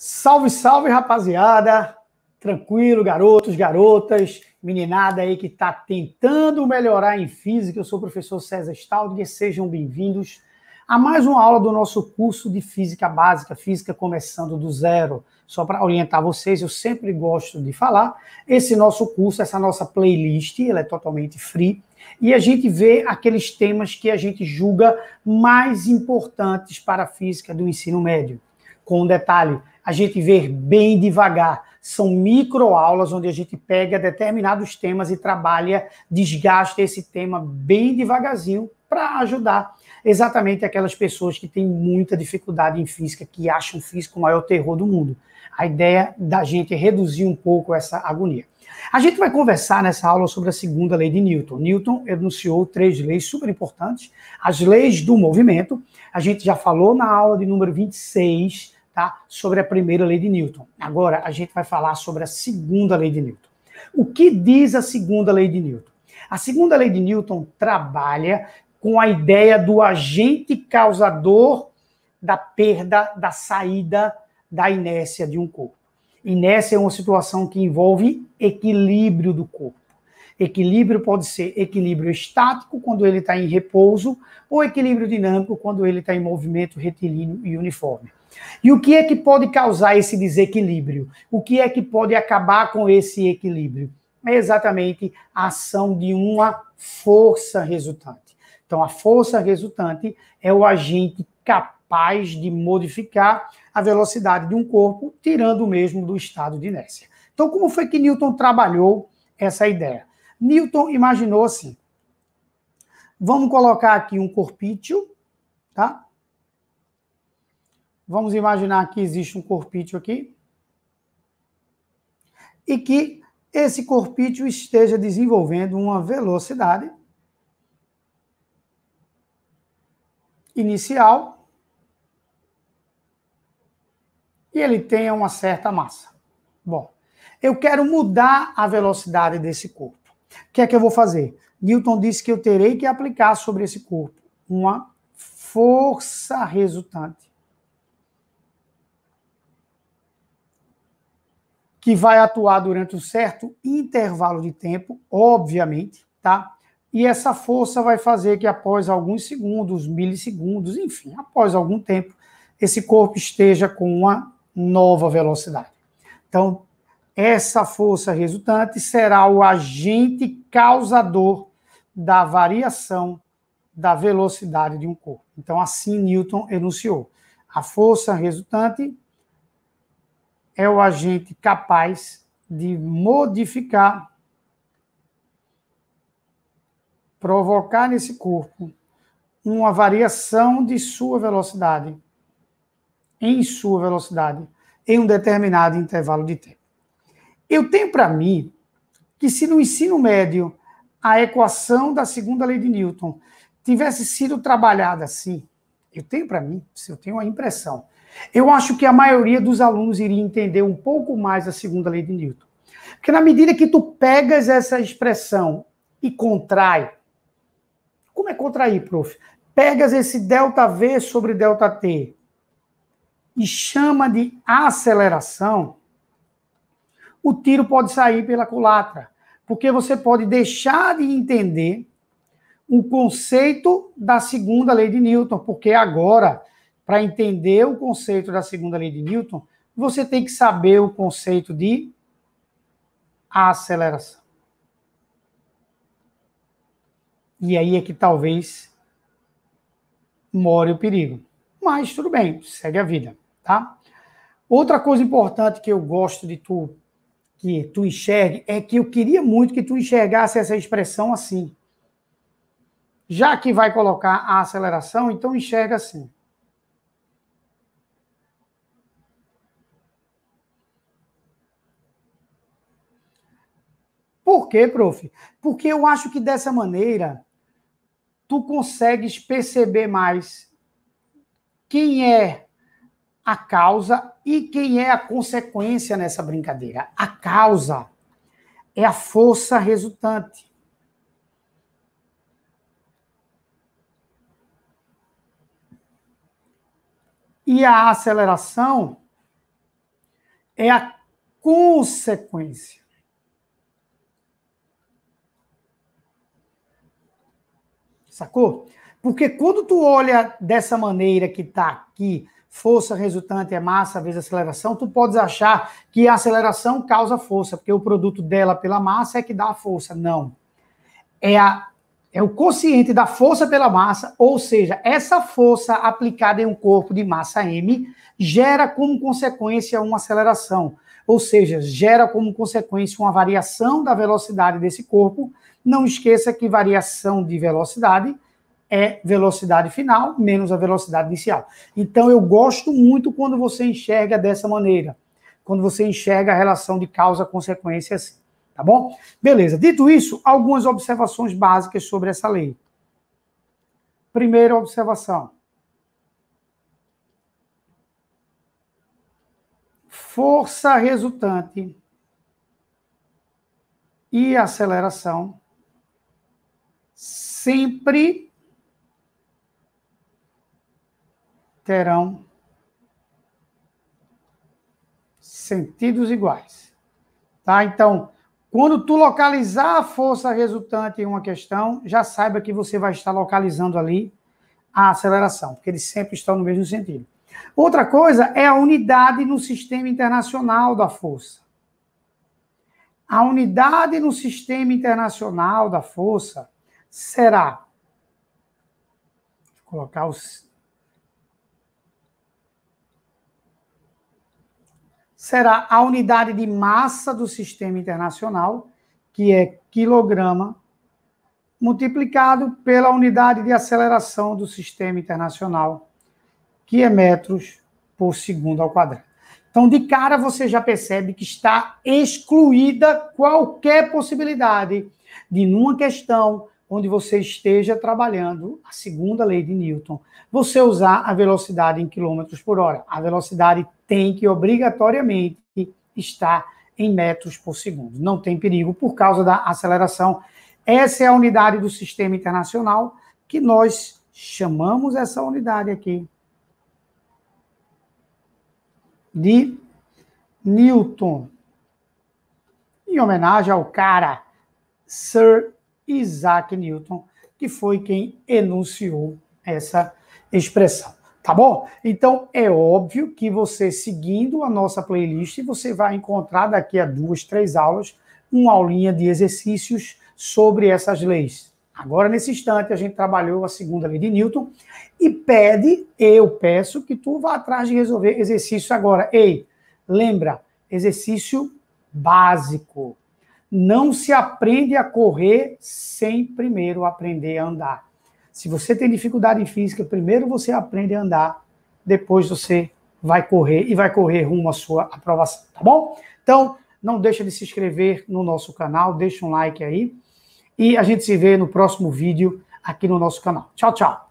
Salve, salve, rapaziada! Tranquilo, garotos, garotas, meninada aí que está tentando melhorar em física. Eu sou o professor César Staldinger, sejam bem-vindos a mais uma aula do nosso curso de Física Básica, Física Começando do Zero. Só para orientar vocês, eu sempre gosto de falar, esse nosso curso, essa nossa playlist, ela é totalmente free, e a gente vê aqueles temas que a gente julga mais importantes para a física do ensino médio. Com um detalhe, a gente vê bem devagar. São microaulas onde a gente pega determinados temas e trabalha, desgasta esse tema bem devagarzinho para ajudar exatamente aquelas pessoas que têm muita dificuldade em física, que acham física o maior terror do mundo. A ideia da gente é reduzir um pouco essa agonia. A gente vai conversar nessa aula sobre a segunda lei de Newton. Newton enunciou três leis super importantes: as leis do movimento. A gente já falou na aula de número 26 tá? sobre a primeira lei de Newton. Agora a gente vai falar sobre a segunda lei de Newton. O que diz a segunda lei de Newton? A segunda lei de Newton trabalha com a ideia do agente causador da perda, da saída da inércia de um corpo. Inércia é uma situação que envolve equilíbrio do corpo. Equilíbrio pode ser equilíbrio estático, quando ele está em repouso, ou equilíbrio dinâmico, quando ele está em movimento retilíneo e uniforme. E o que é que pode causar esse desequilíbrio? O que é que pode acabar com esse equilíbrio? É exatamente a ação de uma força resultante. Então, a força resultante é o agente capaz de modificar a velocidade de um corpo, tirando o mesmo do estado de inércia. Então, como foi que Newton trabalhou essa ideia? Newton imaginou assim: vamos colocar aqui um corpício, tá? Vamos imaginar que existe um corpício aqui e que esse corpício esteja desenvolvendo uma velocidade inicial e ele tenha uma certa massa. Bom, eu quero mudar a velocidade desse corpo. O que é que eu vou fazer? Newton disse que eu terei que aplicar sobre esse corpo uma força resultante que vai atuar durante um certo intervalo de tempo, obviamente, tá? E essa força vai fazer que após alguns segundos, milissegundos, enfim, após algum tempo, esse corpo esteja com uma nova velocidade. Então, essa força resultante será o agente causador da variação da velocidade de um corpo. Então, assim Newton enunciou. A força resultante é o agente capaz de modificar, provocar nesse corpo uma variação de sua velocidade, em sua velocidade, em um determinado intervalo de tempo. Eu tenho para mim que se no ensino médio a equação da segunda lei de Newton tivesse sido trabalhada assim, eu tenho para mim, eu tenho a impressão, eu acho que a maioria dos alunos iria entender um pouco mais a segunda lei de Newton. Porque na medida que tu pegas essa expressão e contrai, como é contrair, prof? Pegas esse delta V sobre delta T e chama de aceleração, o tiro pode sair pela culatra, porque você pode deixar de entender o conceito da segunda lei de Newton, porque agora para entender o conceito da segunda lei de Newton, você tem que saber o conceito de aceleração. E aí é que talvez more o perigo. Mas tudo bem, segue a vida, tá? Outra coisa importante que eu gosto de tu que tu enxergue é que eu queria muito que tu enxergasse essa expressão assim. Já que vai colocar a aceleração, então enxerga assim. Por quê, prof? Porque eu acho que dessa maneira tu consegues perceber mais quem é a causa e quem é a consequência nessa brincadeira. A causa é a força resultante. E a aceleração é a consequência. Sacou? Porque quando tu olha dessa maneira que está aqui, força resultante é massa vezes aceleração, tu podes achar que a aceleração causa força, porque o produto dela pela massa é que dá a força. Não. É, a, é o quociente da força pela massa, ou seja, essa força aplicada em um corpo de massa M gera como consequência uma aceleração ou seja, gera como consequência uma variação da velocidade desse corpo. Não esqueça que variação de velocidade é velocidade final menos a velocidade inicial. Então eu gosto muito quando você enxerga dessa maneira, quando você enxerga a relação de causa-consequência assim, tá bom? Beleza. Dito isso, algumas observações básicas sobre essa lei. Primeira observação. força resultante e aceleração sempre terão sentidos iguais. Tá? Então, quando tu localizar a força resultante em uma questão, já saiba que você vai estar localizando ali a aceleração, porque eles sempre estão no mesmo sentido. Outra coisa é a unidade no sistema internacional da força. A unidade no sistema internacional da força será. Vou colocar os. Será a unidade de massa do sistema internacional, que é quilograma, multiplicado pela unidade de aceleração do sistema internacional que é metros por segundo ao quadrado. Então, de cara, você já percebe que está excluída qualquer possibilidade de, numa questão onde você esteja trabalhando a segunda lei de Newton, você usar a velocidade em quilômetros por hora. A velocidade tem que obrigatoriamente estar em metros por segundo. Não tem perigo por causa da aceleração. Essa é a unidade do sistema internacional que nós chamamos essa unidade aqui de Newton, em homenagem ao cara Sir Isaac Newton, que foi quem enunciou essa expressão. Tá bom? Então é óbvio que você seguindo a nossa playlist, você vai encontrar daqui a duas, três aulas, uma aulinha de exercícios sobre essas leis. Agora, nesse instante, a gente trabalhou a segunda lei de Newton e pede, eu peço, que tu vá atrás de resolver exercício agora. Ei, lembra, exercício básico. Não se aprende a correr sem primeiro aprender a andar. Se você tem dificuldade em física, primeiro você aprende a andar, depois você vai correr e vai correr rumo à sua aprovação, tá bom? Então, não deixa de se inscrever no nosso canal, deixa um like aí e a gente se vê no próximo vídeo aqui no nosso canal. Tchau, tchau!